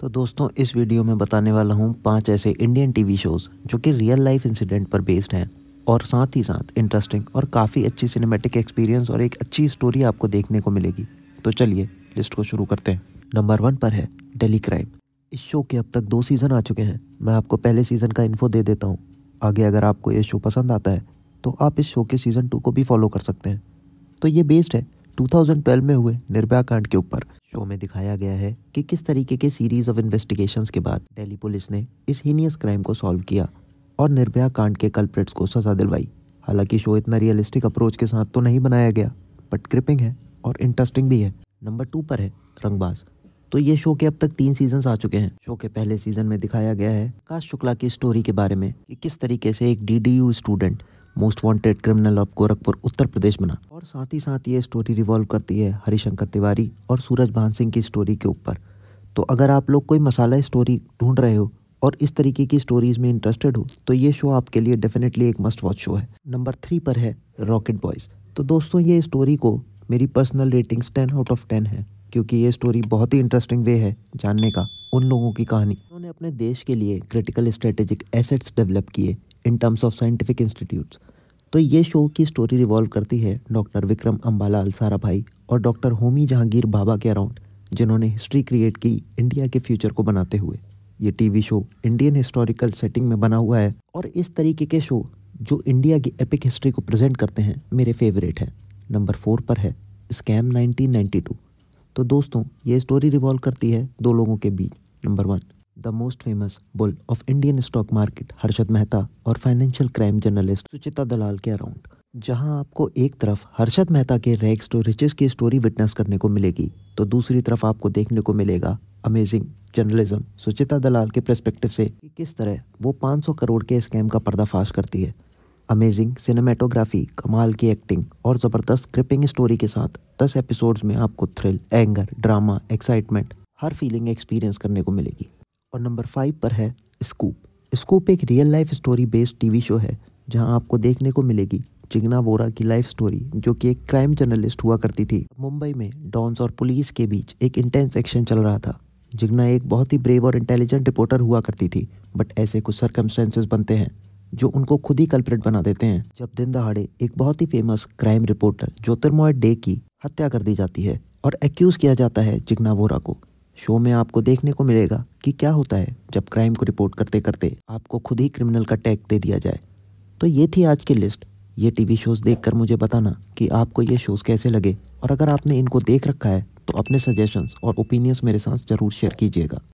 तो दोस्तों इस वीडियो में बताने वाला हूँ पांच ऐसे इंडियन टीवी शोज़ जो कि रियल लाइफ इंसिडेंट पर बेस्ड हैं और साथ ही साथ इंटरेस्टिंग और काफ़ी अच्छी सिनेमेटिक एक्सपीरियंस और एक अच्छी स्टोरी आपको देखने को मिलेगी तो चलिए लिस्ट को शुरू करते हैं नंबर वन पर है डेली क्राइम इस शो के अब तक दो सीज़न आ चुके हैं मैं आपको पहले सीज़न का इन्फो दे देता हूँ आगे अगर आपको ये शो पसंद आता है तो आप इस शो के सीज़न टू को भी फॉलो कर सकते हैं तो ये बेस्ड है 2012 में हुए निर्भया कांड के ऊपर शो में दिखाया गया है कि किस तरीके के सीरीज ऑफ इन्वेस्टिगेशन के बाद दिल्ली पुलिस ने इस हीनियस क्राइम को सॉल्व किया और निर्भया कांड के कल्प्रेट्स को सजा दिलवाई हालांकि शो इतना रियलिस्टिक अप्रोच के साथ तो नहीं बनाया गया बट क्रिपिंग है और इंटरेस्टिंग भी है नंबर टू पर है रंगबाज तो ये शो के अब तक तीन सीजन आ चुके हैं शो के पहले सीजन में दिखाया गया है काश शुक्ला की स्टोरी के बारे में कि किस तरीके से एक the student most wanted criminal of Gorakhpur Uttar Pradesh बना और साथ ही साथ ये स्टोरी रिवॉल्व करती है हरिशंकर तिवारी और सूरज भान सिंह की स्टोरी के ऊपर तो अगर आप लोग कोई मसाला स्टोरी ढूंढ रहे हो और इस तरीके की स्टोरीज में इंटरेस्टेड हो तो ये शो आपके लिए डेफिनेटली एक मस्ट वॉच शो है नंबर थ्री पर है रॉकेट बॉयज़ तो दोस्तों ये स्टोरी को मेरी personal ratings ten out of ten है क्योंकि ये स्टोरी बहुत ही इंटरेस्टिंग वे है जानने का उन लोगों की कहानी उन्होंने अपने देश के लिए क्रिटिकल स्ट्रेटेजिक एसेट्स डेवलप किए in terms of scientific institutes तो ये शो की स्टोरी रिवॉल्व करती है डॉक्टर विक्रम अम्बाला अलसारा भाई और डॉक्टर होमी जहांगीर बाबा के अराउंड जिन्होंने हिस्ट्री क्रिएट की इंडिया के फ्यूचर को बनाते हुए ये TV show Indian historical setting में बना हुआ है और इस तरीके के शो जो इंडिया की एपिक हिस्ट्री को प्रेजेंट करते हैं मेरे फेवरेट हैं नंबर फोर पर है स्कैम 1992 तो दोस्तों ये स्टोरी रिवॉल्व करती है दो लोगों के बीच number one the most famous bull of Indian stock market Harshad Mehta और financial crime journalist Sucheta Dalal के अराउंड जहां आपको एक तरफ हर्षद मेहता के रैक्स टू रिचेस की स्टोरी विटनेस करने को मिलेगी तो दूसरी तरफ आपको देखने को मिलेगा अमेजिंग जर्नलिज्म सुचिता दलाल के प्रस्पेक्टिव से कि किस तरह वो 500 करोड़ के स्कैम का पर्दाफाश करती है अमेजिंग सिनेमेटोग्राफी कमाल की एक्टिंग और ज़बरदस्त क्रिपिंग स्टोरी के साथ दस एपिसोड्स में आपको थ्रिल एंगर ड्रामा एक्साइटमेंट हर फीलिंग एक्सपीरियंस करने को मिलेगी और नंबर फाइव पर है स्कूप स्कूप एक real life story based TV show है जहां आपको देखने को मिलेगी चिगना वोरा की लाइफ स्टोरी जो कि एक क्राइम जर्नलिस्ट हुआ करती थी मुंबई में डॉन्स और पुलिस के बीच एक इंटेंस एक्शन चल रहा था जिगना एक बहुत ही ब्रेव और इंटेलिजेंट रिपोर्टर हुआ करती थी बट ऐसे कुछ सरकमस्टेंसेस बनते हैं जो उनको खुद ही कल्प्रेट बना देते हैं जब दिन दहाड़े एक बहुत ही famous crime reporter Jyotirmoy Dey की हत्या कर दी जाती है और एक्यूज़ किया जाता है जिग्ना वोरा को शो में आपको देखने को मिलेगा कि क्या होता है जब क्राइम को रिपोर्ट करते करते आपको खुद ही क्रिमिनल का टैग दे दिया जाए तो ये थी आज की लिस्ट ये टीवी शोज़ देखकर मुझे बताना कि आपको ये शोज़ कैसे लगे और अगर आपने इनको देख रखा है तो अपने सजेशंस और ओपिनियंस मेरे साथ ज़रूर शेयर कीजिएगा